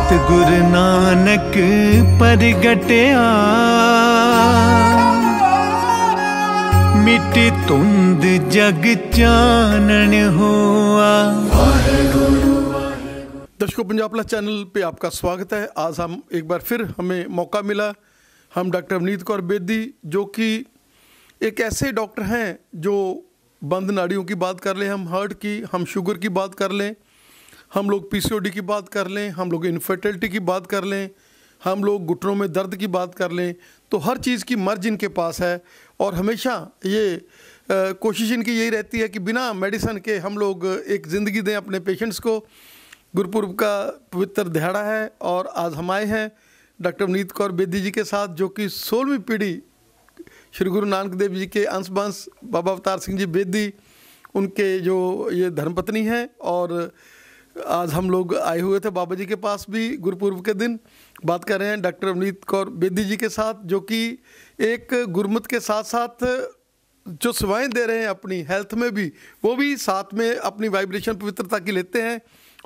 गुरु नानक परगटया मिट तुंद जग चानन हुआ दर्शकों पंजाब प्लस चैनल पे आपका स्वागत है आज हम एक बार फिर हमें मौका मिला हम डॉक्टर अवनीत कौर बेदी जो कि एक ऐसे डॉक्टर हैं जो बंद नाड़ियों की बात कर लें हम हार्ट की हम शुगर की बात कर लें हम लोग पीसीओडी की बात कर लें हम लोग इनफर्टिलिटी की बात कर लें हम लोग घुटनों में दर्द की बात कर लें तो हर चीज़ की मर्ज इनके पास है और हमेशा ये कोशिश इनकी यही रहती है कि बिना मेडिसन के हम लोग एक ज़िंदगी दें अपने पेशेंट्स को गुरुपुरब का पवित्र दिहाड़ा है और आज हम आए हैं डॉक्टर अवनीत कौर बेदी जी के साथ जो कि सोलहवीं पीढ़ी श्री गुरु नानक देव जी के अंश बंश बाबा अवतार सिंह जी बेदी उनके जो ये धर्मपत्नी हैं और आज हम लोग आए हुए थे बाबा जी के पास भी गुरुपूर्व के दिन बात कर रहे हैं डॉक्टर अवनीत कौर बेदी जी के साथ जो कि एक गुरमत के साथ साथ जो सेवाएँ दे रहे हैं अपनी हेल्थ में भी वो भी साथ में अपनी वाइब्रेशन पवित्रता की लेते हैं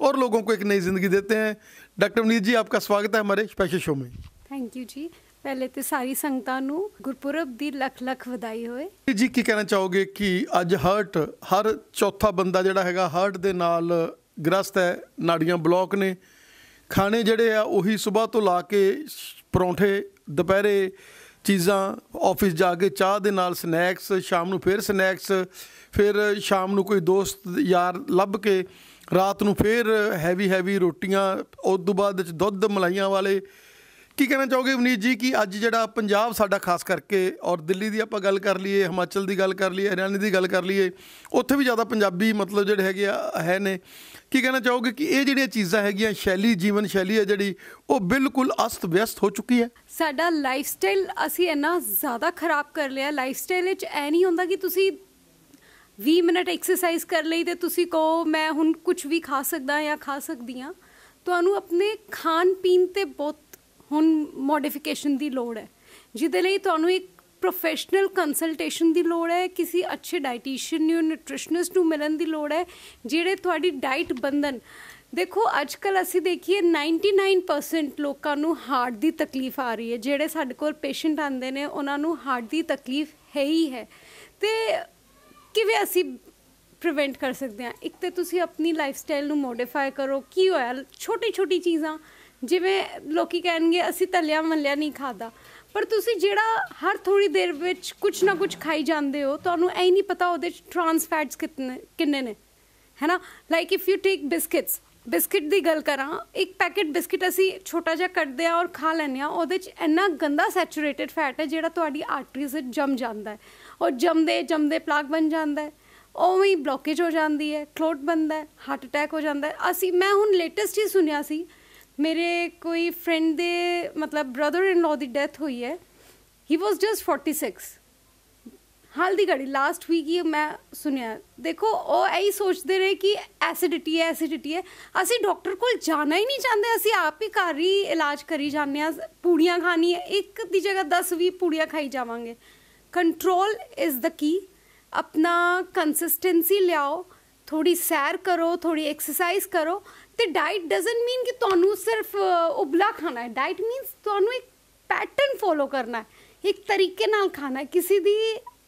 और लोगों को एक नई ज़िंदगी देते हैं डॉक्टर ਮਨੀਤ जी आपका स्वागत है हमारे स्पेशल शो में थैंक यू जी पहले तो सारी ਸੰਗਤਾਂ गुरपुरब की लख लख वधाई ਵਧਾਈ जी की कहना चाहोगे कि अज हर्ट हर चौथा बंदा ਬੰਦਾ है हर्ट के नाल ਗ੍ਰਸਤ ਹੈ ਨਾੜੀਆਂ ਬਲੌਕ ਨੇ ਖਾਣੇ ਜਿਹੜੇ ਆ ਉਹੀ ਸਵੇਰ ਤੋਂ ਲਾ ਕੇ ਪਰੌਂਠੇ ਦੁਪਹਿਰੇ ਚੀਜ਼ਾਂ ਆਫਿਸ ਜਾ ਕੇ ਚਾਹ ਦੇ ਨਾਲ ਸਨੈਕਸ ਸ਼ਾਮ ਨੂੰ ਫੇਰ ਸਨੈਕਸ ਫਿਰ ਸ਼ਾਮ ਨੂੰ ਕੋਈ ਦੋਸਤ ਯਾਰ ਲੱਭ ਕੇ ਰਾਤ ਨੂੰ ਫੇਰ ਹੈਵੀ ਹੈਵੀ ਰੋਟੀਆਂ ਉਸ ਤੋਂ ਬਾਅਦ ਵਿੱਚ ਦੁੱਧ ਮਲਾਈਆਂ ਵਾਲੇ ਕੀ ਕਹਿਣਾ ਚਾਹੋਗੇ ਵਨੀਤ ਜੀ ਕਿ ਅੱਜ ਜਿਹੜਾ ਪੰਜਾਬ ਸਾਡਾ ਖਾਸ ਕਰਕੇ ਔਰ ਦਿੱਲੀ ਦੀ ਆਪਾਂ ਗੱਲ ਕਰ ਲਈਏ ਹਿਮਾਚਲ ਦੀ ਗੱਲ ਕਰ ਲਈਏ ਹਰਿਆਣੇ ਦੀ ਗੱਲ ਕਰ ਲਈਏ ਉੱਥੇ ਵੀ ਜ਼ਿਆਦਾ ਪੰਜਾਬੀ ਮਤਲਬ ਜਿਹੜੇ ਹੈਗੇ ਆ ਹੈ ਨੇ ਕੀ ਕਹਿਣਾ ਚਾਹੋਗੇ ਕਿ ਇਹ ਜਿਹੜੀਆਂ ਚੀਜ਼ਾਂ ਹੈਗੀਆਂ ਸ਼ੈਲੀ ਜੀਵਨ ਸ਼ੈਲੀ ਹੈ ਜਿਹੜੀ ਉਹ ਬਿਲਕੁਲ ਅਸਤ ਵਿਅਸਤ ਹੋ ਚੁੱਕੀ ਹੈ ਸਾਡਾ ਲਾਈਫ ਸਟਾਈਲ ਅਸੀਂ ਇੰਨਾ ਜ਼ਿਆਦਾ ਖਰਾਬ ਕਰ ਲਿਆ ਲਾਈਫ ਸਟਾਈਲ ਵਿੱਚ ਐ ਨਹੀਂ ਹੁੰਦਾ ਕਿ ਤੁਸੀਂ 20 ਮਿੰਟ ਐਕਸਰਸਾਈਜ਼ ਕਰ ਲਈ ਤੇ ਤੁਸੀਂ ਕਹੋ ਮੈਂ ਹੁਣ ਕੁਝ ਵੀ ਖਾ ਸਕਦਾ ਜਾਂ ਖਾ ਸਕਦੀ ਆ ਤੁਹਾਨੂੰ ਆਪਣੇ ਖਾਣ ਪੀਣ ਤੇ ਬਹੁਤ ਹੁਣ ਮੋਡੀਫਿਕੇਸ਼ਨ ਦੀ ਲੋੜ ਹੈ ਜਿਹਦੇ ਲਈ ਤੁਹਾਨੂੰ ਇੱਕ ਪ੍ਰੋਫੈਸ਼ਨਲ ਕੰਸਲਟੇਸ਼ਨ ਦੀ ਲੋੜ ਹੈ ਕਿਸੇ ਅੱਛੇ ਡਾਈਟੀਸ਼ੀਅਨ ਨੂੰ ਨਿਊਟ੍ਰੀਸ਼ਨਿਸਟ ਨੂੰ ਮਿਲਣ ਦੀ ਲੋੜ ਹੈ ਜਿਹੜੇ ਤੁਹਾਡੀ ਡਾਈਟ ਬੰਦਨ ਦੇਖੋ ਅੱਜ ਕੱਲ ਅਸੀਂ ਦੇਖੀਏ 99% ਲੋਕਾਂ ਨੂੰ ਹਾਰਟ ਦੀ ਤਕਲੀਫ ਆ ਰਹੀ ਹੈ ਜਿਹੜੇ ਸਾਡੇ ਕੋਲ ਪੇਸ਼ੈਂਟ ਆਉਂਦੇ ਨੇ ਉਹਨਾਂ ਨੂੰ ਹਾਰਟ ਦੀ ਤਕਲੀਫ ਹੈ ਹੀ ਹੈ ਤੇ ਕਿਵੇਂ ਅਸੀਂ ਪ੍ਰੀਵੈਂਟ ਕਰ ਸਕਦੇ ਹਾਂ ਇੱਕ ਤੇ ਤੁਸੀਂ ਆਪਣੀ ਲਾਈਫ ਸਟਾਈਲ ਨੂੰ ਮੋਡੀਫਾਈ ਕਰੋ ਕੀ ਹੋਇਆ ਛੋਟੀ ਛੋਟੀ ਚੀਜ਼ਾਂ ਜਿਵੇਂ ਲੋਕੀ ਕਹਿਣਗੇ ਅਸੀਂ ਤਲਿਆ ਮਲਿਆ ਨਹੀਂ ਖਾਦਾ ਪਰ ਤੁਸੀਂ ਜਿਹੜਾ ਹਰ ਥੋੜੀ ਦੇਰ ਵਿੱਚ ਕੁਝ ਨਾ ਕੁਝ ਖਾਈ ਜਾਂਦੇ ਹੋ ਤੁਹਾਨੂੰ ਐ ਨਹੀਂ ਪਤਾ ਉਹਦੇ ਚ ਟ੍ਰਾਂਸ ਫੈਟਸ ਕਿੰਨੇ ਕਿੰਨੇ ਨੇ ਹੈਨਾ like if you take biscuits biscuit ਦੀ ਗੱਲ ਕਰਾਂ ਇੱਕ ਪੈਕੇਟ ਬਿਸਕਟ ਅਸੀਂ ਛੋਟਾ ਜਿਹਾ ਕੱਟਦੇ ਆ ਔਰ ਖਾ ਲੈਂਦੇ ਆ ਉਹਦੇ ਚ ਇੰਨਾ ਗੰਦਾ ਸੈਚੂਰੇਟਡ ਫੈਟ ਹੈ ਜਿਹੜਾ ਤੁਹਾਡੀ ਆਰਟਰੀਜ਼ ਵਿੱਚ ਜਮ ਜਾਂਦਾ ਹੈ ਔਰ ਜਮਦੇ ਜਮਦੇ ਪਲਾਕ ਬਣ ਜਾਂਦਾ ਹੈ ਉਵੇਂ ਹੀ ਬਲੌਕੇਜ ਹੋ ਜਾਂਦੀ ਹੈ ਕਲੋਟ ਬਣਦਾ ਹੈ ਹਾਰਟ ਅਟੈਕ ਹੋ ਜਾਂਦਾ ਹੈ ਅਸੀਂ ਮੈਂ ਹੁਣ ਲੇਟੈਸਟ ਹੀ ਸੁਣਿਆ ਸੀ ਮੇਰੇ ਕੋਈ ਫਰੈਂਡ ਦੇ ਮਤਲਬ ਬ੍ਰਦਰ ਇਨ ਲਾ ਦੀ ਡੈਥ ਹੋਈ ਹੈ ਹੀ ਵਾਸ ਜਸਟ 46 ਹਾਲ ਦੀ ਘੜੀ ਲਾਸਟ ਵੀਕ ਹੀ ਮੈਂ ਸੁਣਿਆ ਦੇਖੋ ਉਹ ਐਈ ਸੋਚਦੇ ਰਹੇ ਕਿ ਐਸਿਡਿਟੀ ਹੈ ਐਸਿਡਿਟੀ ਹੈ ਅਸੀਂ ਡਾਕਟਰ ਕੋਲ ਜਾਣਾ ਹੀ ਨਹੀਂ ਚਾਹੁੰਦੇ ਅਸੀਂ ਆਪ ਹੀ ਘਰ ਹੀ ਇਲਾਜ ਕਰੀ ਜਾਂਦੇ ਆ ਪੂੜੀਆਂ ਖਾਣੀ ਹੈ ਇੱਕ ਦੀ ਜਗ੍ਹਾ 10 20 ਪੂੜੀਆਂ ਖਾਈ ਜਾਵਾਂਗੇ ਕੰਟਰੋਲ ਇਜ਼ ਦ ਕੀ ਆਪਣਾ ਕੰਸਿਸਟੈਂਸੀ ਲਿਆਓ ਥੋੜੀ ਸੈਰ ਕਰੋ ਥੋੜੀ ਐਕਸਰਸਾਈਜ਼ ਕਰੋ ਤੇ ਡਾਈਟ ਡਸਨਟ ਮੀਨ ਕਿ ਤੁਹਾਨੂੰ ਸਿਰਫ ਉਬਲਾ ਖਾਣਾ ਹੈ ਡਾਈਟ ਮੀਨਸ ਤੁਹਾਨੂੰ ਇੱਕ ਪੈਟਰਨ ਫੋਲੋ ਕਰਨਾ ਹੈ ਇੱਕ ਤਰੀਕੇ ਨਾਲ ਖਾਣਾ ਹੈ ਕਿਸੇ ਦੀ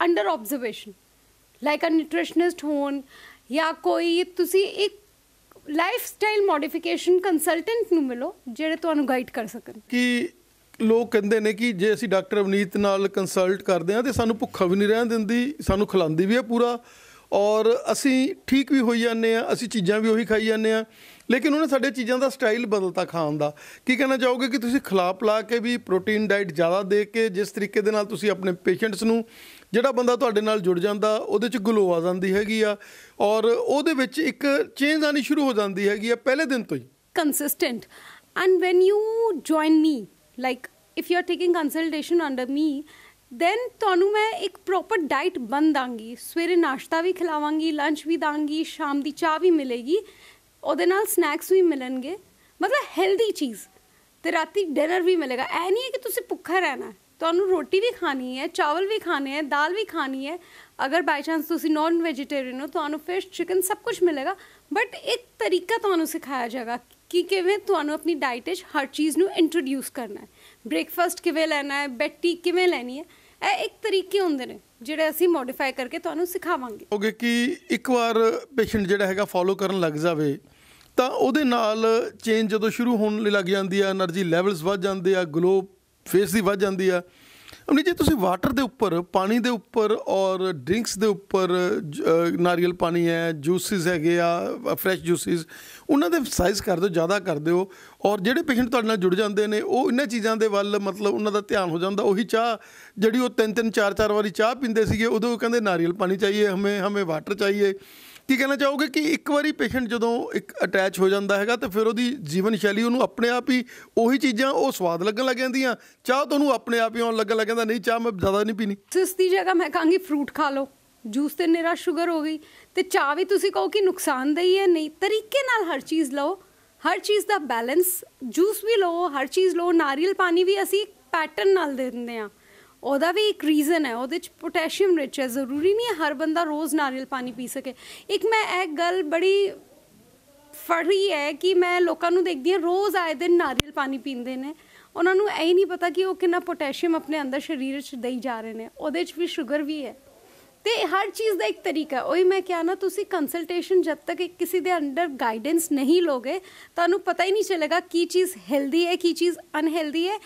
under observation like a nutritionist ਹੋਣ ਜਾਂ ਕੋਈ ਤੁਸੀਂ ਇੱਕ ਲਾਈਫ ਸਟਾਈਲ ਮੋਡੀਫਿਕੇਸ਼ਨ ਕੰਸਲਟੈਂਟ ਨੂੰ ਮਿਲੋ ਜਿਹੜੇ ਤੁਹਾਨੂੰ ਗਾਈਡ ਕਰ ਸਕਣ ਕਿ ਲੋਕ ਕਹਿੰਦੇ ਨੇ ਕਿ ਜੇ ਅਸੀਂ ਡਾਕਟਰ ਅਵਨੀਤ ਨਾਲ ਕੰਸਲਟ ਕਰਦੇ ਆ ਤੇ ਸਾਨੂੰ ਭੁੱਖਾ ਵੀ ਨਹੀਂ ਰਹਿਣ ਦਿੰਦੀ ਸਾਨੂੰ ਖਿਲਾਉਂਦੀ ਵੀ ਹੈ ਪੂਰਾ ਔਰ ਅਸੀਂ ਠੀਕ ਵੀ ਹੋਈ ਜਾਂਦੇ ਆ ਅਸੀਂ ਚੀਜ਼ਾਂ ਵੀ ਉਹੀ ਖਾਈ ਜਾਂਦੇ ਆ ਲੇਕਿਨ ਉਹਨੇ ਸਾਡੇ ਚੀਜ਼ਾਂ ਦਾ ਸਟਾਈਲ ਬਦਲਤਾ ਖਾਣ ਦਾ ਕੀ ਕਹਿਣਾ ਚਾਹੋਗੇ ਕਿ ਤੁਸੀਂ ਖਲਾਪ ਲਾ ਕੇ ਵੀ ਪ੍ਰੋਟੀਨ ਡਾਈਟ ਜ਼ਿਆਦਾ ਦੇ ਕੇ ਜਿਸ ਤਰੀਕੇ ਦੇ ਨਾਲ ਤੁਸੀਂ ਆਪਣੇ ਪੇਸ਼ੈਂਟਸ ਨੂੰ ਜਿਹੜਾ ਬੰਦਾ ਤੁਹਾਡੇ ਨਾਲ ਜੁੜ ਜਾਂਦਾ ਉਹਦੇ 'ਚ ਗਲੋ ਆ ਜਾਂਦੀ ਹੈਗੀ ਆ ਔਰ ਉਹਦੇ ਵਿੱਚ ਇੱਕ ਚੇਂਜ ਆਣੀ ਸ਼ੁਰੂ ਹੋ ਜਾਂਦੀ ਹੈਗੀ ਆ ਪਹਿਲੇ ਦਿਨ ਤੋਂ ਹੀ consistent and when you join me like if you are taking consultation under me then ਤੁਹਾਨੂੰ ਮੈਂ ਇੱਕ ਪ੍ਰੋਪਰ ਡਾਈਟ ਬੰਦ ਦਾਂਗੀ ਸਵੇਰੇ ਨਾਸ਼ਤਾ ਵੀ ਖਿਲਾਵਾਂਗੀ ਲੰਚ ਵੀ ਦਾਂਗੀ ਸ਼ਾਮ ਦੀ ਚਾਹ ਵੀ ਮਿਲੇਗੀ ਉਹਦੇ ਨਾਲ ਸਨੈਕਸ ਵੀ ਮਿਲਣਗੇ ਮਤਲਬ ਹੈਲਦੀ ਚੀਜ਼ ਤੇ ਰਾਤੀ ਡਿਨਰ ਵੀ ਮਿਲੇਗਾ ਐ ਨਹੀਂ ਹੈ ਕਿ ਤੁਸੀਂ ਭੁੱਖਾ ਰਹਿਣਾ ਤੁਹਾਨੂੰ ਰੋਟੀ ਵੀ ਖਾਣੀ ਹੈ ਚਾਵਲ ਵੀ ਖਾਣੇ ਹੈ ਦਾਲ ਵੀ ਖਾਣੀ ਹੈ ਅਗਰ ਬਾਈ ਚਾਂਸ ਤੁਸੀਂ ਨਾਨ ਵੈਜੀਟੇਰੀਅਨ ਹੋ ਤੁਹਾਨੂੰ ਫਿਸ਼ ਚਿਕਨ ਸਭ ਕੁਝ ਮਿਲੇਗਾ ਬਟ ਇੱਕ ਤਰੀਕਾ ਤੁਹਾਨੂੰ ਸਿਖਾਇਆ ਜਾਏਗਾ ਕਿ ਕਿਵੇਂ ਤੁਹਾਨੂੰ ਆਪਣੀ ਡਾਈਟ ਵਿੱਚ ਹਰ ਚੀਜ਼ ਨੂੰ ਇੰਟਰੋਡਿਊਸ ਕਰਨਾ ਹੈ ਬ੍ਰੇਕਫਾਸਟ ਕਿਵੇਂ ਲੈਣਾ ਹੈ ਬੈਟੀ ਟੀ ਕਿਵੇਂ ਲੈਣੀ ਹੈ ਇਹ ਇੱਕ ਤਰੀਕੇ ਹੁੰਦੇ ਨੇ ਜਿਹੜੇ ਅਸੀਂ ਮੋਡੀਫਾਈ ਕਰਕੇ ਤੁਹਾਨੂੰ ਸਿਖਾਵਾਂਗੇ ਗਏ ਕਿ ਇੱਕ ਵਾਰ ਪੇਸ਼ੈਂਟ ਜਿਹੜਾ ਹੈਗਾ ਫੋਲੋ ਕਰਨ ਲੱਗ ਜਾਵੇ ਤਾਂ ਉਹਦੇ ਨਾਲ ਚੇਂਜ ਜਦੋਂ ਸ਼ੁਰੂ ਹੋਣ ਲੱਗ ਜਾਂਦੀ ਆ એનર્ਜੀ ਲੈਵਲਸ ਵੱਧ ਜਾਂਦੇ ਆ ਗਲੋ ਫੇਸ ਦੀ ਵੱਧ ਜਾਂਦੀ ਆ ਅਮਨੀ ਜੀ ਤੁਸੀਂ ਵਾਟਰ ਦੇ ਉੱਪਰ ਪਾਣੀ ਦੇ ਉੱਪਰ ਔਰ ਡਰਿੰਕਸ ਦੇ ਉੱਪਰ ਨਾਰੀਅਲ ਪਾਣੀ ਹੈ ਜੂਸਿਸ ਹੈਗੇ ਆ ਫਰੈਸ਼ ਜੂਸਿਸ ਉਹਨਾਂ ਦੇ ਸਾਈਜ਼ ਕਰ ਦਿਓ ਜ਼ਿਆਦਾ ਕਰ ਦਿਓ ਔਰ ਜਿਹੜੇ ਪੇਸ਼ੈਂਟ ਤੁਹਾਡੇ ਨਾਲ ਜੁੜ ਜਾਂਦੇ ਨੇ ਉਹ ਇਹਨਾਂ ਚੀਜ਼ਾਂ ਦੇ ਵੱਲ ਮਤਲਬ ਉਹਨਾਂ ਦਾ ਧਿਆਨ ਹੋ ਜਾਂਦਾ ਉਹੀ ਚਾਹ ਜਿਹੜੀ ਉਹ ਤਿੰਨ ਤਿੰਨ ਚਾਰ ਚਾਰ ਵਾਰੀ ਚਾਹ ਪੀਂਦੇ ਸੀਗੇ ਉਦੋਂ ਕਹਿੰਦੇ ਨਾਰੀਅਲ ਪਾਣੀ ਚਾਹੀਏ ਹਮੇ ਹਮੇ ਵਾਟਰ ਚਾਹੀਏ ਕੀ ਕਹਿਣਾ ਚਾਹੋਗੇ ਕਿ ਇੱਕ ਵਾਰੀ ਪੇਸ਼ੈਂਟ ਜਦੋਂ ਇੱਕ ਅਟੈਚ ਹੋ ਜਾਂਦਾ ਹੈਗਾ ਤੇ ਫਿਰ ਉਹਦੀ ਜੀਵਨ ਸ਼ੈਲੀ ਉਹਨੂੰ ਆਪਣੇ ਆਪ ਹੀ ਉਹੀ ਚੀਜ਼ਾਂ ਉਹ ਸਵਾਦ ਲੱਗਣ ਲੱਗ ਜਾਂਦੀਆਂ ਚਾਹ ਤੁਹਾਨੂੰ ਆਪਣੇ ਆਪ ਹੀ ਆਉਣ ਲੱਗਣ ਲੱਗ ਜਾਂਦਾ ਨਹੀਂ ਚਾਹ ਮੈਂ ਜ਼ਿਆਦਾ ਨਹੀਂ ਪੀਣੀ ਸਸਤੀ ਜਗ੍ਹਾ ਮੈਂ ਕਹਾਂਗੀ ਫਰੂਟ ਖਾ ਲਓ ਜੂਸ ਤੇ ਨੇਰਾ ਸ਼ੂਗਰ ਹੋ ਗਈ ਤੇ ਚਾਹ ਵੀ ਤੁਸੀਂ ਕਹੋ ਕਿ ਨੁਕਸਾਨ ਨੁਕਸਾਨਦੇਹ ਹੈ ਨਹੀਂ ਤਰੀਕੇ ਨਾਲ ਹਰ ਚੀਜ਼ ਲਓ ਹਰ ਚੀਜ਼ ਦਾ ਬੈਲੈਂਸ ਜੂਸ ਵੀ ਲਓ ਹਰ ਚੀਜ਼ ਲਓ ਨਾਰੀਅਲ ਪਾਣੀ ਵੀ ਅਸੀਂ ਪੈਟਰਨ ਨਾਲ ਦੇ ਦਿੰਦੇ ਆ ਉਹਦਾ ਵੀ ਇੱਕ ਰੀਜ਼ਨ ਹੈ ਉਹਦੇ ਚ ਪੋਟੈਸ਼ੀਅਮ ਰਿਚ ਹੈ ਜ਼ਰੂਰੀ ਨਹੀਂ ਹਰ ਬੰਦਾ ਰੋਜ਼ ਨਾਰੀਅਲ ਪਾਣੀ ਪੀ ਸਕੇ ਇੱਕ ਮੈਂ ਇਹ ਗੱਲ ਬੜੀ ਫੜੀ ਹੈ ਕਿ ਮੈਂ ਲੋਕਾਂ ਨੂੰ ਦੇਖਦੀ ਹਾਂ ਰੋਜ਼ ਆਏ ਦਿਨ ਨਾਰੀਅਲ ਪਾਣੀ ਪੀਂਦੇ ਨੇ ਉਹਨਾਂ ਨੂੰ ਇਹ ਨਹੀਂ ਪਤਾ ਕਿ ਉਹ ਕਿੰਨਾ ਪੋਟੈਸ਼ੀਅਮ ਆਪਣੇ ਅੰਦਰ ਸਰੀਰ 'ਚ ਦੇਈ ਜਾ ਰਹੇ ਨੇ ਉਹਦੇ 'ਚ ਵੀ ਸ਼ੂਗਰ ਵੀ ਹੈ ਤੇ ਹਰ ਚੀਜ਼ ਦਾ ਇੱਕ ਤਰੀਕਾ ਉਹੀ ਮੈਂ ਕਿਹਾ ਨਾ ਤੁਸੀਂ ਕੰਸਲਟੇਸ਼ਨ ਜਦ ਤੱਕ ਕਿਸੇ ਦੇ ਅੰਡਰ ਗਾਈਡੈਂਸ ਨਹੀਂ ਲੋਗੇ ਤੁਹਾਨੂੰ ਪਤਾ ਹੀ ਨਹੀਂ ਚੱਲੇਗਾ ਕੀ ਚੀਜ਼ ਹੈਲਦੀ ਹੈ ਕੀ ਚੀਜ਼ ਅਨਹੈਲਦੀ ਹੈ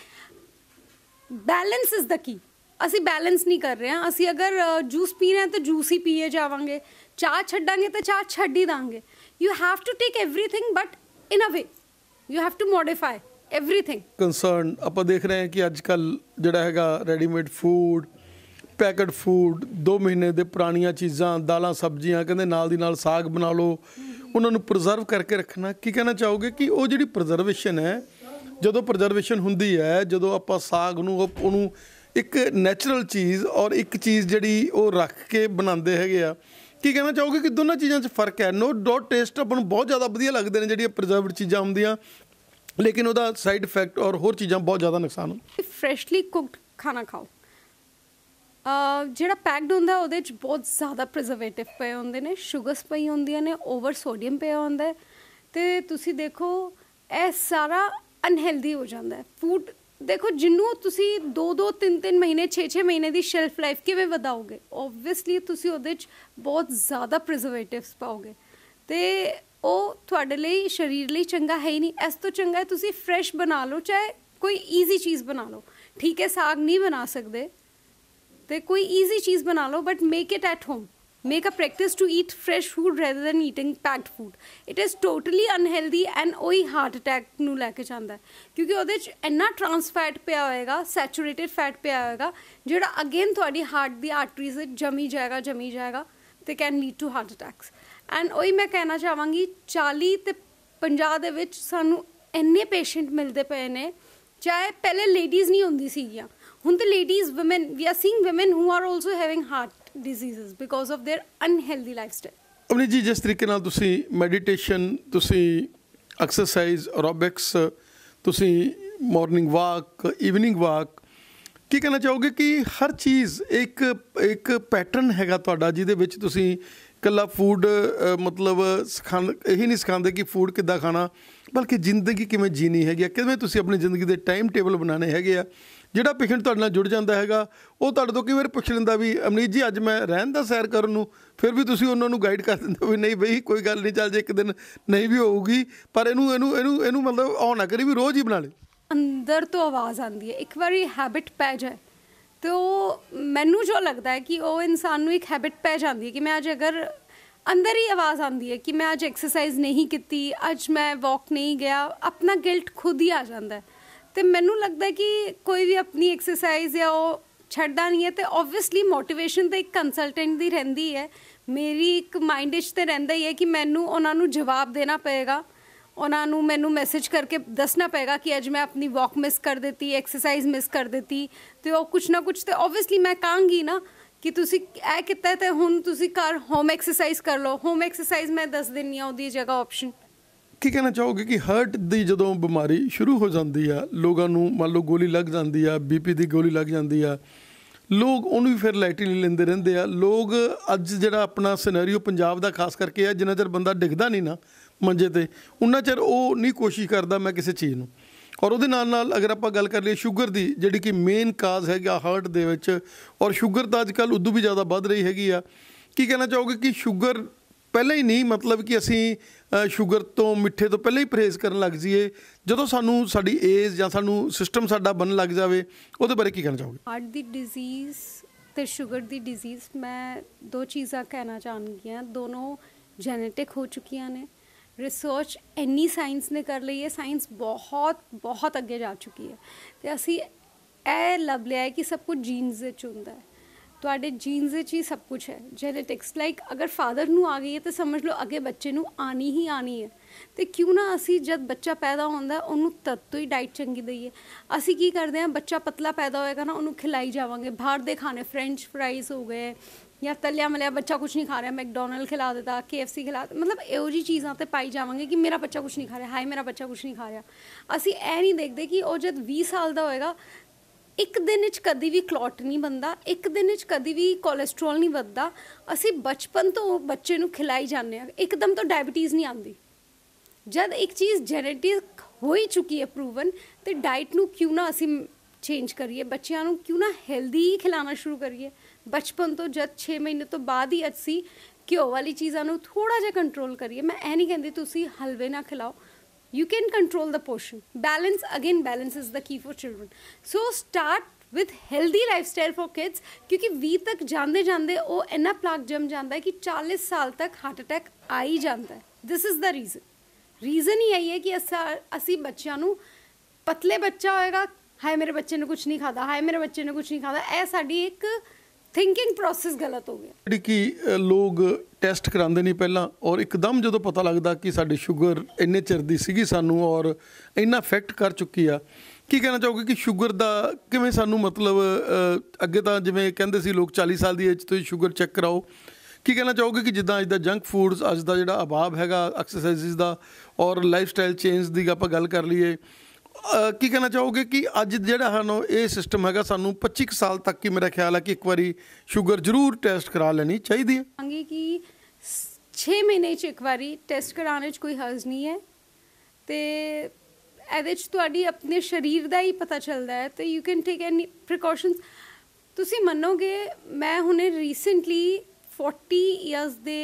ਬੈਲੈਂਸ ਇਜ਼ ਦਾ ਕੀ ਅਸੀਂ ਬੈਲੈਂਸ ਨਹੀਂ ਕਰ ਰਹੇ ਹਾਂ ਅਸੀਂ ਅਗਰ ਜੂਸ ਪੀਣਾ ਹੈ ਤਾਂ ਜੂਸ ਹੀ ਪੀਏ ਜਾਵਾਂਗੇ ਚਾਹ ਛੱਡਾਂਗੇ ਤਾਂ ਚਾਹ ਛੱਡ ਹੀ ਦਾਂਗੇ you have to take everything but in a way you have to modify everything concern ਆਪਾਂ ਦੇਖ ਰਹੇ ਹਾਂ ਕਿ ਅੱਜ ਕੱਲ ਜਿਹੜਾ ਹੈਗਾ ਰੈਡੀਮੇਡ ਫੂਡ ਪੈਕਟ ਫੂਡ 2 ਮਹੀਨੇ ਦੇ ਪੁਰਾਣੀਆਂ ਚੀਜ਼ਾਂ ਦਾਲਾਂ ਸਬਜ਼ੀਆਂ ਕਹਿੰਦੇ ਨਾਲ ਦੀ ਨਾਲ ਸਾਗ ਬਣਾ ਲਓ ਉਹਨਾਂ ਨੂੰ ਪ੍ਰੀਜ਼ਰਵ ਕਰਕੇ ਰੱਖਣਾ ਕੀ ਕਹਿਣਾ ਚਾਹੋਗੇ ਕਿ ਉਹ ਜਿਹੜੀ ਪ੍ਰੀਜ਼ਰਵੇਸ਼ਨ ਹੈ ਜਦੋਂ ਪ੍ਰੀਜ਼ਰਵੇਸ਼ਨ ਹੁੰਦੀ ਹੈ ਜਦੋਂ ਆਪਾਂ ਸਾਗ ਨੂੰ ਉਹਨੂੰ ਇੱਕ ਨੇਚਰਲ ਚੀਜ਼ ਔਰ ਇੱਕ ਚੀਜ਼ ਜਿਹੜੀ ਉਹ ਰੱਖ ਕੇ ਬਣਾਉਂਦੇ ਹੈਗੇ ਆ ਕੀ ਕਹਿਣਾ ਚਾਹੋਗੇ ਕਿ ਦੋਨਾਂ ਚੀਜ਼ਾਂ 'ਚ ਫਰਕ ਹੈ ਨੋ ਡੋਟ ਟੇਸਟ ਆਪਾਂ ਨੂੰ ਬਹੁਤ ਜ਼ਿਆਦਾ ਵਧੀਆ ਲੱਗਦੇ ਨੇ ਜਿਹੜੀਆਂ ਪ੍ਰੀਜ਼ਰਵਡ ਚੀਜ਼ਾਂ ਹੁੰਦੀਆਂ ਲੇਕਿਨ ਉਹਦਾ ਸਾਈਡ ਇਫੈਕਟ ਔਰ ਹੋਰ ਚੀਜ਼ਾਂ ਬਹੁਤ ਜ਼ਿਆਦਾ ਨੁਕਸਾਨ ਹੁੰਦਾ ਫਰੈਸ਼ਲੀ ਕੁਕਡ ਖਾਣਾ ਖਾਓ ਜਿਹੜਾ ਪੈਕਡ ਹੁੰਦਾ ਉਹਦੇ 'ਚ ਬਹੁਤ ਜ਼ਿਆਦਾ ਪ੍ਰੀਜ਼ਰਵੇਟਿਵ ਪਏ ਹੁੰਦੇ ਨੇ ਸ਼ੂਗਰਸ ਪਈ ਹੁੰਦੀਆਂ ਨੇ ਓਵਰ ਸੋਡੀਅਮ ਪਿਆ ਹੁੰਦਾ ਤੇ ਤੁਸੀਂ ਦੇਖੋ ਇਹ ਸਾਰਾ ਅਨਹੈਲਦੀ ਹੋ ਜਾਂਦਾ ਹੈ ਫੂਡ ਦੇਖੋ ਜਿੰਨੂੰ ਤੁਸੀਂ 2-2 3-3 ਮਹੀਨੇ 6-6 ਮਹੀਨੇ ਦੀ ਸ਼ੈਲਫ ਲਾਈਫ ਕਿਵੇਂ ਵਧਾਓਗੇ ਆਬਵੀਅਸਲੀ ਤੁਸੀਂ ਉਹਦੇ ਵਿੱਚ ਬਹੁਤ ਜ਼ਿਆਦਾ ਪ੍ਰੀਜ਼ਰਵੇਟਿਵਸ ਪਾਓਗੇ ਤੇ ਉਹ ਤੁਹਾਡੇ ਲਈ ਸਰੀਰ ਲਈ ਚੰਗਾ ਹੈ ਹੀ ਨਹੀਂ ਇਸ ਤੋਂ ਚੰਗਾ ਹੈ ਤੁਸੀਂ ਫਰੈਸ਼ ਬਣਾ ਲਓ ਚਾਹੇ ਕੋਈ ਈਜ਼ੀ ਚੀਜ਼ ਬਣਾ ਲਓ ਠੀਕ ਹੈ ਸਾਗ ਨਹੀਂ ਬਣਾ ਸਕਦੇ ਤੇ ਕੋਈ ਈਜ਼ੀ ਚੀਜ਼ ਬਣਾ ਲਓ but make it at home Make a practice to eat fresh food rather than eating packed food. It is totally unhealthy and ਉਹੀ ਹਾਰਟ ਅਟੈਕ ਨੂੰ ਲੈ ਕੇ ਜਾਂਦਾ ਕਿਉਂਕਿ ਉਹਦੇ ਚ ਇੰਨਾ ਟ੍ਰਾਂਸ ਫੈਟ ਪਿਆ ਹੋਏਗਾ ਸੈਚੂਰੇਟਿਡ ਫੈਟ ਪਿਆ ਹੋਏਗਾ ਜਿਹੜਾ ਅਗੇਨ ਤੁਹਾਡੀ ਹਾਰਟ ਦੀ ਆਰਟਰੀਜ਼ ਵਿੱਚ ਜਮੀ ਜਾਏਗਾ ਜਮੀ ਜਾਏਗਾ ਤੇ can lead to heart attacks and ਉਹੀ ਮੈਂ ਕਹਿਣਾ ਚਾਹਾਂਗੀ 40 ਤੇ 50 ਦੇ ਵਿੱਚ ਸਾਨੂੰ ਇੰਨੇ ਪੇਸ਼ੈਂਟ ਮਿਲਦੇ ਪਏ ਨੇ ਚਾਹੇ ਪਹਿਲੇ ਲੇਡੀਜ਼ ਨਹੀਂ ਹੁੰਦੀ ਸੀਗੀਆਂ ਹੁਣ ਤੇ ladies women we are seeing women who are also having heart diseases because of their unhealthy lifestyle ਅਮਨੀ ਜੀ ਜਿਸ ਤਰੀਕੇ ਨਾਲ ਤੁਸੀਂ ਮੈਡੀਟੇਸ਼ਨ ਤੁਸੀਂ ਐਕਸਰਸਾਈਜ਼ ਐਰੋਬਿਕਸ ਤੁਸੀਂ ਮਾਰਨਿੰਗ ਵਾਕ ਈਵਨਿੰਗ ਵਾਕ ਕੀ ਕਹਿਣਾ ਚਾਹੋਗੇ ਕਿ ਹਰ ਚੀਜ਼ ਇੱਕ ਇੱਕ ਪੈਟਰਨ ਹੈਗਾ ਤੁਹਾਡਾ ਜਿਹਦੇ ਵਿੱਚ ਤੁਸੀਂ ਕੱਲਾ ਫੂਡ ਮਤਲਬ ਸਿਖਾਂ ਇਹੀ ਨਹੀਂ ਸਿਖਾਉਂਦੇ ਕਿ ਫੂਡ ਕਿੱਦਾਂ ਖਾਣਾ ਬਲਕਿ ਜ਼ਿੰਦਗੀ ਕਿਵੇਂ ਜੀਣੀ ਹੈਗੀ ਆ ਕਿਵੇਂ ਤੁਸੀਂ ਆਪਣੀ ਜ਼ਿੰਦਗੀ ਦੇ ਟਾਈਮ ਟੇਬਲ ਬਣਾਉਣੇ ਹੈਗੇ ਆ ਜਿਹੜਾ ਪੇਸ਼ੈਂਟ ਤੁਹਾਡੇ ਨਾਲ ਜੁੜ ਜਾਂਦਾ ਹੈਗਾ ਉਹ ਤੁਹਾਡੇ ਤੋਂ ਕਈ ਵਾਰ ਪੁੱਛ ਲੈਂਦਾ ਵੀ ਅਮਨੀਤ ਜੀ ਅੱਜ ਮੈਂ ਰਹਿਣ ਦਾ ਸੈਰ ਕਰਨ ਨੂੰ ਫਿਰ ਵੀ ਤੁਸੀਂ ਉਹਨਾਂ ਨੂੰ ਗਾਈਡ ਕਰ ਦਿੰਦੇ ਹੋ ਵੀ ਨਹੀਂ ਬਈ ਕੋਈ ਗੱਲ ਨਹੀਂ ਚੱਲ ਜੇ ਇੱਕ ਦਿਨ ਨਹੀਂ ਵੀ ਹੋਊਗੀ ਪਰ ਇਹਨੂੰ ਇਹਨੂੰ ਇਹਨੂੰ ਇਹਨੂੰ ਮਤਲਬ ਆਉ ਨਾ ਕਰੀ ਵੀ ਰੋਜ਼ ਹੀ ਬਣਾ ਲੈ ਅੰਦਰ ਤੋਂ ਆਵਾਜ਼ ਆਉਂਦੀ ਹੈ ਇੱਕ ਵਾਰੀ ਹੈਬਿਟ ਪੈ ਜਾਏ ਤੇ ਉਹ ਮੈਨੂੰ ਜੋ ਲੱਗਦਾ ਹੈ ਕਿ ਉਹ ਇਨਸਾਨ ਨੂੰ ਇੱਕ ਹੈਬਿਟ ਪੈ ਜਾਂਦੀ ਹੈ ਕਿ ਮੈਂ ਅੱਜ ਅਗਰ ਅੰਦਰ ਹੀ ਆਵਾਜ਼ ਆਉਂਦੀ ਹੈ ਕਿ ਮੈਂ ਅੱਜ ਐਕਸਰਸਾਈਜ਼ ਨਹੀਂ ਕੀਤੀ ਅੱਜ ਮੈਂ ਵਾਕ ਨਹੀਂ ਗਿਆ ਆਪਣਾ ਗਿਲਟ ਖੁਦ ਹੀ ਆ ਜਾਂਦਾ ਹੈ ਤੇ ਮੈਨੂੰ ਲੱਗਦਾ ਕਿ ਕੋਈ ਵੀ ਆਪਣੀ ਐਕਸਰਸਾਈਜ਼ ਜਾਂ ਉਹ ਛੱਡਦਾ ਨਹੀਂ ਹੈ ਤੇ ਆਬਵੀਅਸਲੀ ਮੋਟੀਵੇਸ਼ਨ ਤੇ ਇੱਕ ਕੰਸਲਟੈਂਟ ਦੀ ਰਹਿੰਦੀ ਹੈ ਮੇਰੀ ਇੱਕ ਮਾਈਂਡ ਵਿੱਚ ਤੇ ਰਹਿੰਦਾ ਹੀ ਹੈ ਕਿ ਮੈਨੂੰ ਉਹਨਾਂ ਨੂੰ ਜਵਾਬ ਦੇਣਾ ਪਏਗਾ ਉਹਨਾਂ ਨੂੰ ਮੈਨੂੰ ਮੈਸੇਜ ਕਰਕੇ ਦੱਸਣਾ ਪਏਗਾ ਕਿ ਅੱਜ ਮੈਂ ਆਪਣੀ ਵਾਕ ਮਿਸ ਕਰ ਦਿੱਤੀ ਐਕਸਰਸਾਈਜ਼ ਮਿਸ ਕਰ ਦਿੱਤੀ ਤੇ ਉਹ ਕੁਛ ਨਾ ਕੁਛ ਤੇ ਆਬਵੀਅਸਲੀ ਮੈਂ ਕਾਂਗੀ ਨਾ ਕਿ ਤੁਸੀਂ ਇਹ ਕੀਤਾ ਤੇ ਹੁਣ ਤੁਸੀਂ ਘਰ ਹੋਮ ਐਕਸਰਸਾਈਜ਼ ਕਰ ਲਓ ਹੋਮ ਐਕਸਰਸਾਈਜ਼ ਮੈਂ ਦੱਸ ਦਿੰਨੀ ਆ ਉਹਦੀ ਜਗ੍ਹਾ ਆਪਸ਼ਨ ਕੀ ਕਹਿਣਾ ਚਾਹੋਗੇ ਕਿ ਹਾਰਟ ਦੀ ਜਦੋਂ ਬਿਮਾਰੀ ਸ਼ੁਰੂ ਹੋ ਜਾਂਦੀ ਆ ਲੋਕਾਂ ਨੂੰ ਮੰਨ ਲਓ ਗੋਲੀ ਲੱਗ ਜਾਂਦੀ ਆ ਬੀਪੀ ਦੀ ਗੋਲੀ ਲੱਗ ਜਾਂਦੀ ਆ ਲੋਕ ਉਹਨੂੰ ਵੀ ਫਿਰ ਲਾਈਟਲੀ ਨਹੀਂ ਲੈਂਦੇ ਰਹਿੰਦੇ ਆ ਲੋਕ ਅੱਜ ਜਿਹੜਾ ਆਪਣਾ ਸਿਨੈਰੀਓ ਪੰਜਾਬ ਦਾ ਖਾਸ ਕਰਕੇ ਆ ਜਿੰਨਾ ਚਿਰ ਬੰਦਾ ਡਿੱਗਦਾ ਨਹੀਂ ਨਾ ਮੰਜੇ ਤੇ ਉਹਨਾਂ ਚਿਰ ਉਹ ਨਹੀਂ ਕੋਸ਼ਿਸ਼ ਕਰਦਾ ਮੈਂ ਕਿਸੇ ਚੀਜ਼ ਨੂੰ ਔਰ ਉਹਦੇ ਨਾਲ ਨਾਲ ਅਗਰ ਆਪਾਂ ਗੱਲ ਕਰ ਲਈਏ ਸ਼ੂਗਰ ਦੀ ਜਿਹੜੀ ਕਿ ਮੇਨ ਕਾਜ਼ ਹੈਗਾ ਹਾਰਟ ਦੇ ਵਿੱਚ ਔਰ ਸ਼ੂਗਰ ਤਾਂ ਅੱਜਕੱਲ ਉਦੋਂ ਵੀ ਜ਼ਿਆਦਾ ਵੱਧ ਰਹੀ ਹੈਗੀ ਆ ਕੀ ਕਹਿਣਾ ਚਾਹੋਗੇ ਕਿ ਸ਼ੂਗਰ ਪਹਿਲਾਂ ਹੀ ਨਹੀਂ ਮਤਲਬ ਕਿ ਅਸੀਂ ਸ਼ੂਗਰ ਤੋਂ ਮਿੱਠੇ ਤੋਂ ਪਹਿਲਾਂ ਹੀ ਪਰਹੇਜ਼ ਕਰਨ ਲੱਗ ਜਾਈਏ ਜਦੋਂ ਸਾਨੂੰ ਸਾਡੀ ਏਜ ਜਾਂ ਸਾਨੂੰ ਸਿਸਟਮ ਸਾਡਾ ਬਣਨ ਲੱਗ ਜਾਵੇ ਉਹਦੇ ਬਾਰੇ ਕੀ ਕਹਿਣਾ ਚਾਹੋਗੇ ਹਾਰਟ ਦੀ ਡਿਜ਼ੀਜ਼ ਤੇ ਸ਼ੂਗਰ ਦੀ ਡਿਜ਼ੀਜ਼ ਮੈਂ ਦੋ ਚੀਜ਼ਾਂ ਕਹਿਣਾ ਚਾਹਾਂਗੀ ਦੋਨੋਂ ਜੈਨੇਟਿਕ ਹੋ ਚੁੱਕੀਆਂ ਨੇ ਰਿਸਰਚ ਐਨੀ ਸਾਇੰਸ ਨੇ ਕਰ ਲਈ ਹੈ ਸਾਇੰਸ ਬਹੁਤ ਬਹੁਤ ਅੱਗੇ ਜਾ ਚੁੱਕੀ ਹੈ ਤੇ ਅਸੀਂ ਇਹ ਲੱਭ ਲਿਆ ਕਿ ਸਭ ਕੁਝ ਜੀਨਸ ਵਿੱਚ ਹੁੰਦਾ ਹੈ ਤੁਹਾਡੇ ਜੀਨਸ ਵਿੱਚ ਹੀ ਸਭ ਕੁਝ ਹੈ ਜੈਨੇਟਿਕਸ ਲਾਈਕ ਅਗਰ ਫਾਦਰ ਨੂੰ ਆ ਗਈ ਹੈ ਤਾਂ ਸਮਝ ਲਓ ਅੱਗੇ ਬੱਚੇ ਨੂੰ ਆਣੀ ਹੀ ਆਣੀ ਹੈ ਤੇ ਕਿਉਂ ਨਾ ਅਸੀਂ ਜਦ ਬੱਚਾ ਪੈਦਾ ਹੁੰਦਾ ਉਹਨੂੰ ਤਦ ਤੋਂ ਹੀ ਡਾਈਟ ਚੰਗੀ ਦਈਏ ਅਸੀਂ ਕੀ ਕਰਦੇ ਹਾਂ ਬੱਚਾ ਪਤਲਾ ਪੈਦਾ ਹੋਏਗਾ ਨਾ ਉਹਨੂੰ ਖਿਲਾਈ ਜਾਵਾਂਗੇ ਬਾਹਰ ਦੇ ਖਾਣੇ ਫ੍ਰੈਂਚ ਫਰਾਈਜ਼ ਹੋ ਗਏ ਜਾਂ ਤਲਿਆ ਮਲਿਆ ਬੱਚਾ ਕੁਝ ਨਹੀਂ ਖਾ ਰਿਹਾ ਮੈਕਡੋਨਲਡ ਖਿਲਾ ਦਿੱਤਾ KFC ਖਿਲਾ ਮਤਲਬ ਇਹੋ ਜੀ ਚੀਜ਼ਾਂ ਤੇ ਪਾਈ ਜਾਵਾਂਗੇ ਕਿ ਮੇਰਾ ਬੱਚਾ ਕੁਝ ਨਹੀਂ ਖਾ ਰਿਹਾ ਹਾਏ ਮੇਰਾ ਬੱਚਾ ਕੁਝ ਨਹੀਂ ਖਾ ਰਿਹਾ ਅਸੀਂ ਇਹ ਨਹੀਂ ਦੇਖਦੇ ਕਿ ਉਹ ਜਦ 20 ਸਾਲ ਦਾ ਹੋਏਗਾ ਇੱਕ ਦਿਨ ਵਿੱਚ ਕਦੀ ਵੀ ਕਲੌਟ ਨਹੀਂ ਬੰਦਾ ਇੱਕ ਦਿਨ ਵਿੱਚ ਕਦੀ ਵੀ ਕੋਲੇਸਟ੍ਰੋਲ ਨਹੀਂ ਵੱਧਦਾ ਅਸੀਂ ਬਚਪਨ ਤੋਂ ਬੱਚੇ ਨੂੰ ਖਿਲਾਈ ਜਾਂਦੇ ਆ ਇੱਕਦਮ ਤੋਂ ਡਾਇਬੀਟੀਜ਼ ਨਹੀਂ ਆਉਂਦੀ ਜਦ ਇੱਕ ਚੀਜ਼ ਜੈਨੇਟਿਕ ਹੋਈ ਚੁੱਕੀ ਹੈ ਪ੍ਰੂਵਨ ਤੇ ਡਾਈਟ ਨੂੰ ਕਿਉਂ ਨਾ ਅਸੀਂ ਚੇਂਜ ਕਰੀਏ ਬੱਚਿਆਂ ਨੂੰ ਕਿਉਂ ਨਾ ਹੈਲਦੀ ਖਿਲਾਣਾ ਸ਼ੁਰੂ ਕਰੀਏ ਬਚਪਨ ਤੋਂ ਜਦ 6 ਮਹੀਨੇ ਤੋਂ ਬਾਅਦ ਹੀ ਅਸੀਂ ਘਿਓ ਵਾਲੀ ਚੀਜ਼ਾਂ ਨੂੰ ਥੋੜਾ ਜਿਹਾ ਕੰਟਰੋਲ ਕਰੀਏ ਮੈਂ ਇਹ ਨਹੀਂ ਕਹਿੰਦੀ ਤੁਸੀਂ ਹਲਵੇ ਨਾ ਖਿਲਾਓ you can control the portion balance again balance is the key for children so start with healthy lifestyle for kids ਕਿਉਂਕਿ 20 ਤੱਕ ਜਾਂਦੇ ਜਾਂਦੇ ਉਹ ਇੰਨਾ ਪਲਾਕ ਜਮ ਜਾਂਦਾ ਹੈ ਕਿ 40 ਸਾਲ ਤੱਕ ਹਾਰਟ ਅਟੈਕ ਆ ਹੀ ਜਾਂਦਾ ਹੈ this is the reason reason ਹੀ ਆਈ ਹੈ ਕਿ ਅਸੀਂ ਬੱਚਿਆਂ ਨੂੰ ਪਤਲੇ ਬੱਚਾ ਹੋਏਗਾ ਹਾਏ ਮੇਰੇ ਬੱਚੇ ਨੇ ਕੁਝ ਨਹੀਂ ਖਾਦਾ ਹਾਏ ਮੇਰੇ ਬੱਚੇ ਨੇ ਕੁਝ ਨਹੀਂ ਖਾਦਾ ਇਹ ਸਾਡੀ ਇੱਕ ਥਿੰਕਿੰਗ ਪ੍ਰੋਸੈਸ ਗਲਤ ਹੋ ਗਿਆ ਜਿਹੜੀ ਕਿ ਲੋਕ ਟੈਸਟ ਕਰਾਉਂਦੇ ਨਹੀਂ ਪਹਿਲਾਂ ਔਰ ਇੱਕਦਮ ਜਦੋਂ ਪਤਾ ਲੱਗਦਾ ਕਿ ਸਾਡੇ ਸ਼ੂਗਰ ਇੰਨੇ ਚਿਰ ਦੀ ਸੀਗੀ ਸਾਨੂੰ ਔਰ ਇੰਨਾ ਇਫੈਕਟ ਕਰ ਚੁੱਕੀ ਆ ਕੀ ਕਹਿਣਾ ਚਾਹੋਗੇ ਕਿ ਸ਼ੂਗਰ ਦਾ ਕਿਵੇਂ ਸਾਨੂੰ ਮਤਲਬ ਅੱਗੇ ਤਾਂ ਜਿਵੇਂ ਕਹਿੰਦੇ ਸੀ ਲੋਕ 40 ਸਾਲ ਦੀ ਏਜ ਤੋਂ ਸ਼ੂਗਰ ਚੈੱਕ ਕਰਾਓ ਕੀ ਕਹਿਣਾ ਚਾਹੋਗੇ ਕਿ ਜਿੱਦਾਂ ਅੱਜ ਦਾ ਜੰਕ ਫੂਡਸ ਅੱਜ ਦਾ ਜਿਹੜਾ ਅਭਾਵ ਹੈਗਾ ਐਕਸਰਸਾਈਜ਼ ਦਾ ਔਰ ਲਾਈਫ ਸਟਾਈਲ ਚੇਂਜ ਦੀ ਆਪਾਂ ਗੱਲ ਕਰ ਲਈਏ ਕੀ ਕਹਿਣਾ ਚਾਹੋਗੇ ਕਿ ਅੱਜ ਜਿਹੜਾ ਸਾਨੂੰ ਇਹ ਸਿਸਟਮ ਹੈਗਾ ਸਾਨੂੰ 25 ਸਾਲ ਤੱਕ ਹੀ ਮੇਰਾ ਖਿਆਲ ਹੈ ਕਿ ਇੱਕ ਵਾਰੀ ਸ਼ੂਗਰ ਜ਼ਰੂਰ ਟੈਸਟ ਕਰਾ ਲੈਣੀ ਚਾਹੀਦੀ ਹੈ ਮੰਗੀ ਕਿ 6 ਮਹੀਨੇ 'ਚ ਇੱਕ ਵਾਰੀ ਟੈਸਟ ਕਰਾਉਣੇ 'ਚ ਕੋਈ ਹਰਜ ਨਹੀਂ ਹੈ ਤੇ ਇਹਦੇ 'ਚ ਤੁਹਾਡੀ ਆਪਣੇ ਸਰੀਰ ਦਾ ਹੀ ਪਤਾ ਚੱਲਦਾ ਹੈ ਤੇ you can take any precautions ਤੁਸੀਂ ਮੰਨੋਗੇ ਮੈਂ ਹੁਣੇ ਰੀਸੈਂਟਲੀ 40 ਇਅਰਸ ਦੇ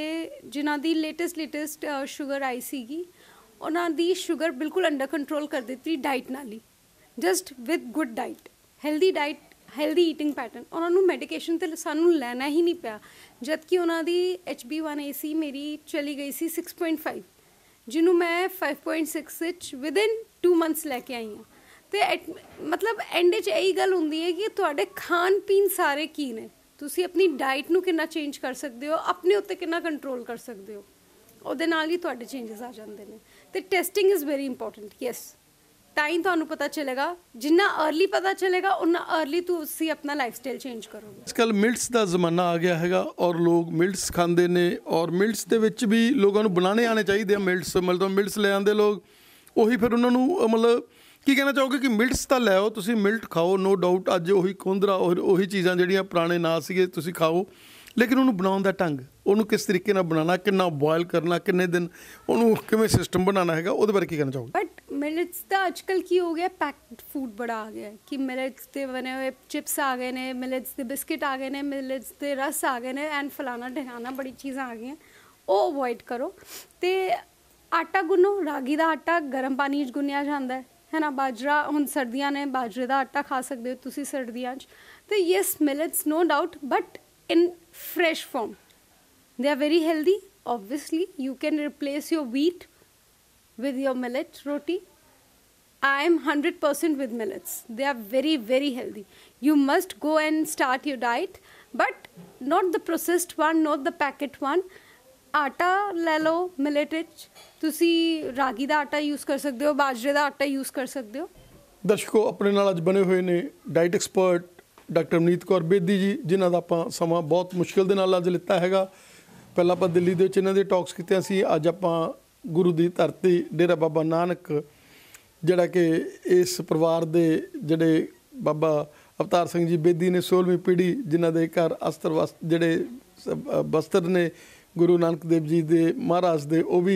ਜਿਨ੍ਹਾਂ ਦੀ ਲੇਟੈਸਟ ਲੇਟੈਸਟ ਸ਼ੂਗਰ ਆਈ ਸੀਗੀ ਉਹਨਾਂ ਦੀ ਸ਼ੂਗਰ ਬਿਲਕੁਲ ਅੰਡਰ ਕੰਟਰੋਲ ਕਰ ਦਿੱਤੀ ਡਾਈਟ ਨਾਲ ਹੀ just with good diet healthy diet healthy eating pattern ਉਹਨਾਂ ਨੂੰ ਮੈਡੀਕੇਸ਼ਨ ਤੇ ਸਾਨੂੰ ਲੈਣਾ ਹੀ ਨਹੀਂ ਪਿਆ ਜਦ ਕਿ ਉਹਨਾਂ ਦੀ HbA1c ਮੇਰੀ ਚਲੀ ਗਈ ਸੀ 6.5 ਜਿਹਨੂੰ ਮੈਂ 5.6 ਵਿੱਚ ਵਿਦ ਇਨ 2 ਮੰਥਸ ਲੈ ਕੇ ਆਈ ਹਾਂ ਤੇ ਮਤਲਬ ਐਂਡ ਵਿੱਚ ਇਹੀ ਗੱਲ ਹੁੰਦੀ ਹੈ ਕਿ ਤੁਹਾਡੇ ਖਾਣ ਪੀਣ ਸਾਰੇ ਕੀ ਨੇ ਤੁਸੀਂ ਆਪਣੀ ਡਾਈਟ ਨੂੰ ਕਿੰਨਾ ਚੇਂਜ ਕਰ ਸਕਦੇ ਹੋ ਆਪਣੇ ਉੱਤੇ ਕਿੰਨਾ ਕੰਟਰੋਲ ਕਰ ਸਕਦੇ ਹੋ ਉਹਦੇ ਨਾਲ ਹੀ ਤੁਹਾਡੇ ਚੇਂਜਸ ਆ ਜਾਂਦੇ ਨੇ ਤੇ testing is very important yes ਤਾਂ ਹੀ ਤੁਹਾਨੂੰ ਪਤਾ ਚੱਲੇਗਾ ਜਿੰਨਾ अर्ਲੀ ਪਤਾ ਚੱਲੇਗਾ ਉਨਾ अर्ਲੀ ਤੁਸੀਂ ਆਪਣਾ ਲਾਈਫ ਸਟਾਈਲ ਚੇਂਜ ਕਰੋਗੇ ਅੱਜਕੱਲ ਮਿਲਟਸ ਦਾ ਜ਼ਮਾਨਾ ਆ ਗਿਆ ਹੈਗਾ ਔਰ ਲੋਕ ਮਿਲਟਸ ਖਾਂਦੇ ਨੇ ਔਰ ਮਿਲਟਸ ਦੇ ਵਿੱਚ ਵੀ ਲੋਕਾਂ ਨੂੰ ਬਣਾਣੇ ਆਣੇ ਚਾਹੀਦੇ ਆ ਮਿਲਟਸ ਮਤਲਬ ਮਿਲਟਸ ਲੈ ਆਂਦੇ ਲੋਕ ਉਹੀ ਫਿਰ ਉਹਨਾਂ ਨੂੰ ਮਤਲਬ ਕੀ ਕਹਿਣਾ ਚਾਹੋਗੇ ਕਿ ਮਿਲਟਸ ਤਾਂ ਲੈਓ ਤੁਸੀਂ ਮਿਲਟ ਖਾਓ ਨੋ ਡਾਊਟ ਅੱਜ ਉਹੀ ਕੁੰਦਰਾ ਉਹੀ ਚੀਜ਼ਾਂ ਜਿਹੜੀਆਂ ਪੁਰਾਣੇ ਨਾਲ ਸੀਗੇ ਤੁਸੀਂ ਖਾਓ ਲੇਕਿਨ ਉਹਨੂੰ ਬਣਾਉਣ ਦਾ ਢੰਗ ਉਹਨੂੰ ਕਿਸ ਤਰੀਕੇ ਨਾਲ ਬਣਾਉਣਾ ਕਿੰਨਾ ਬੋਇਲ ਕਰਨਾ ਕਿੰਨੇ ਦਿਨ ਉਹਨੂੰ ਕਿਵੇਂ ਸਿਸਟਮ ਬਣਾਉਣਾ ਹੈਗਾ ਉਹਦੇ ਬਾਰੇ ਕੀ ਕਹਿਣਾ ਚਾਹੋਗੇ ਬਟ ਮਿਲਟਸ ਦਾ ਅੱਜਕੱਲ ਕੀ ਹੋ ਗਿਆ ਪੈਕਡ ਫੂਡ ਬੜਾ ਆ ਗਿਆ ਕਿ ਮਿਲਟਸ ਤੇ ਬਣੇ ਹੋਏ ਚਿਪਸ ਆ ਗਏ ਨੇ ਮਿਲਟਸ ਦੇ ਬਿਸਕਟ ਆ ਗਏ ਨੇ ਮਿਲਟਸ ਦੇ ਰਸ ਆ ਗਏ ਨੇ ਐਂਡ ਫਲਾਣਾ ਢਹਾਣਾ ਬੜੀ ਚੀਜ਼ਾਂ ਆ ਗਈਆਂ ਉਹ ਅਵੋਇਡ ਕਰੋ ਤੇ ਆਟਾ ਗੁੰਨੋ ਰਾਗੀ ਦਾ ਆਟਾ ਗਰਮ ਪਾਣੀ ਵਿੱਚ ਗੁੰਨਿਆ ਜਾਂਦਾ ਹੈ ਹੈ ਨਾ ਬਾਜਰਾ ਹੁਣ ਸਰਦੀਆਂ ਨੇ ਬਾਜਰੇ ਦਾ ਆਟਾ ਖਾ ਸਕਦੇ ਹੋ ਤੁਸੀਂ ਸਰਦੀਆਂ 'ਚ ਤੇ yes millets no doubt but in fresh form. They are very healthy. Obviously, you can replace your wheat with your millet roti. I am 100% with millets. They are very, very healthy. You must go and start your diet, but not the processed one, not the packet one. ਆਟਾ ਲੈ ਲਓ millet ਵਿੱਚ ਤੁਸੀਂ ਰਾਗੀ ਦਾ ਆਟਾ use ਕਰ ਸਕਦੇ ਹੋ ਬਾਜਰੇ ਦਾ ਆਟਾ ਯੂਜ਼ ਕਰ ਸਕਦੇ ਹੋ ਦਰਸ਼ਕੋ ਆਪਣੇ ਨਾਲ ਅੱਜ ਬਣੇ ਹੋਏ ਨੇ diet expert doctor Maneet Kaur Bedi ji ਜਿਨ੍ਹਾਂ ਦਾ ਆਪਾਂ ਸਮਾਂ ਬਹੁਤ ਮੁਸ਼ਕਿਲ ਦੇ ਨਾਲ ਅੱਜ ਲਿੱਤਾ ਹੈਗਾ ਪਹਿਲਾਂ ਆਪਾਂ ਦਿੱਲੀ ਦੇ ਵਿੱਚ ਇਹਨਾਂ ਦੇ ਟਾਕਸ ਕੀਤੇ ਸੀ ਅੱਜ ਆਪਾਂ ਗੁਰੂ ਦੀ ਧਰਤੀ ਡੇਰਾ ਬਾਬਾ ਨਾਨਕ ਜਿਹੜਾ ਕਿ ਇਸ ਪਰਿਵਾਰ ਦੇ ਜਿਹੜੇ ਬਾਬਾ ਅਵਤਾਰ ਸਿੰਘ ਜੀ ਬੇਦੀ ਨੇ 16ਵੀਂ ਪੀੜ੍ਹੀ ਜਿਨ੍ਹਾਂ ਦੇ ਘਰ ਅਸਤਰ ਜਿਹੜੇ ਬਸਤਰ ਨੇ ਗੁਰੂ ਨਾਨਕ ਦੇਵ ਜੀ ਦੇ ਮਹਾਰਾਜ ਦੇ ਉਹ ਵੀ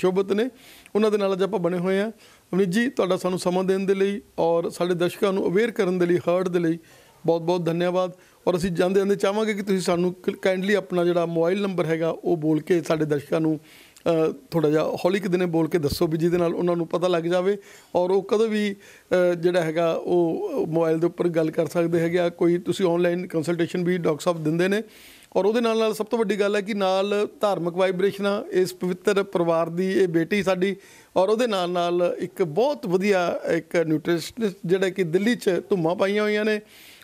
ਸ਼ੋਭਤ ਨੇ ਉਹਨਾਂ ਦੇ ਨਾਲ ਅੱਜ ਆਪਾਂ ਬਣੇ ਹੋਏ ਆ ਅਮਨੀਤ ਜੀ ਤੁਹਾਡਾ ਸਾਨੂੰ ਸਮਾਂ ਦੇਣ ਦੇ ਲਈ ਔਰ ਸਾਡੇ ਦਰਸ਼ਕਾਂ ਨੂੰ ਅਵੇਅਰ ਕਰਨ ਦੇ ਲਈ ਹਰਡ ਦੇ ਲਈ ਬਹੁਤ ਬਹੁਤ ਧੰਨਵਾਦ ਔਰ ਅਸੀਂ ਜਾਂਦੇ ਜਾਂਦੇ ਚਾਹਾਂਗੇ ਕਿ ਤੁਸੀਂ ਸਾਨੂੰ ਕਾਈਂਡਲੀ ਆਪਣਾ ਜਿਹੜਾ ਮੋਬਾਈਲ ਨੰਬਰ ਹੈਗਾ ਉਹ ਬੋਲ ਕੇ ਸਾਡੇ ਦਰਸ਼ਕਾਂ ਨੂੰ ਥੋੜਾ ਜਿਹਾ ਹੌਲੀ ਕਿ ਦਿਨੇ ਬੋਲ ਕੇ ਦੱਸੋ ਵੀ ਜਿਹਦੇ ਨਾਲ ਉਹਨਾਂ ਨੂੰ ਪਤਾ ਲੱਗ ਜਾਵੇ ਔਰ ਉਹ ਕਦੋਂ ਵੀ ਜਿਹੜਾ ਹੈਗਾ ਉਹ ਮੋਬਾਈਲ ਦੇ ਉੱਪਰ ਗੱਲ ਕਰ ਸਕਦੇ ਹੈਗੇ ਆ ਕੋਈ ਤੁਸੀਂ ਆਨਲਾਈਨ ਕੰਸਲਟੇਸ਼ਨ ਵੀ ਡਾਕਟਰ ਸਾਹਿਬ ਦਿੰਦੇ ਨੇ ਔਰ ਉਹਦੇ ਨਾਲ ਨਾਲ ਸਭ ਤੋਂ ਵੱਡੀ ਗੱਲ ਹੈ ਕਿ ਨਾਲ ਧਾਰਮਿਕ ਵਾਈਬ੍ਰੇਸ਼ਨਾਂ ਇਸ ਪਵਿੱਤਰ ਪਰਿਵਾਰ ਦੀ ਇਹ ਬੇਟੀ ਸਾਡੀ ਔਰ ਉਹਦੇ ਨਾਲ ਨਾਲ ਇੱਕ ਬਹੁਤ ਵਧੀਆ ਇੱਕ ਨਿਊਟ੍ਰੀਸ਼ਨਿਸਟ ਜਿਹੜਾ ਕਿ ਦਿੱਲੀ 'ਚ ਧੁੰਮਾ ਪਾਈਆਂ ਹੋਈਆਂ ਨੇ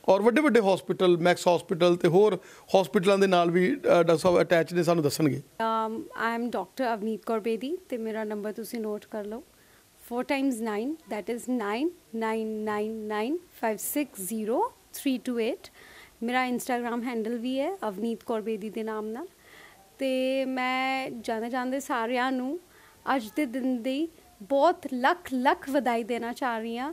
ਔਰ ਵੱਡੇ ਵੱਡੇ ਹਸਪੀਟਲ ਮੈਕਸ ਹਸਪੀਟਲ ਤੇ ਹੋਰ ਹਸਪੀਟਲਾਂ ਦੇ ਨਾਲ ਵੀ ਡਾਕਟਰ ਸਾਹਿਬ ਅਟੈਚ ਨੇ ਸਾਨੂੰ ਦੱਸਣਗੇ I am doctor Avneet Kaur Bedi ਤੇ ਮੇਰਾ ਨੰਬਰ ਤੁਸੀਂ ਨੋਟ ਕਰ ਲਓ 4 ਟਾਈਮਸ 9 ਦੈਟ ਇਜ਼ 9999560328 ਮੇਰਾ ਇੰਸਟਾਗ੍ਰam ਹੈਂਡਲ ਵੀ ਹੈ ਅਵਨੀਤ ਕੌਰ ਬੇਦੀ ਦੇ ਨਾਮ ਨਾਲ ਤੇ ਮੈਂ ਜਾਣਾ ਜਾਂਦੇ ਸਾਰਿਆਂ ਨੂੰ ਅੱਜ ਦੇ ਦਿਨ ਦੀ ਬਹੁਤ ਲੱਖ ਲੱਖ ਵਧਾਈ ਦੇਣਾ ਚਾਹ ਰਹੀ ਹਾਂ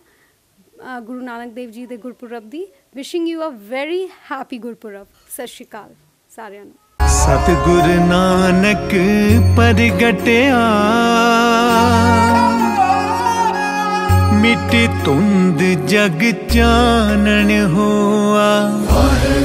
ਗੁਰੂ ਨਾਨਕ ਦੇਵ ਜੀ ਦੇ ਗੁਰਪੁਰਬ ਦੀ wishing you a very happy Gurpurab ਸਤਿ ਸ਼੍ਰੀ ਅਕਾਲ ਸਾਰਿਆਂ ਨੂੰ ਸਤਿਗੁਰ ਨਾਨਕ ਪਰਗਟਿਆ ਮਿੱਟੀ ਤੁੰਦ ਜਗ ਚਾਨਣ ਹੋਆ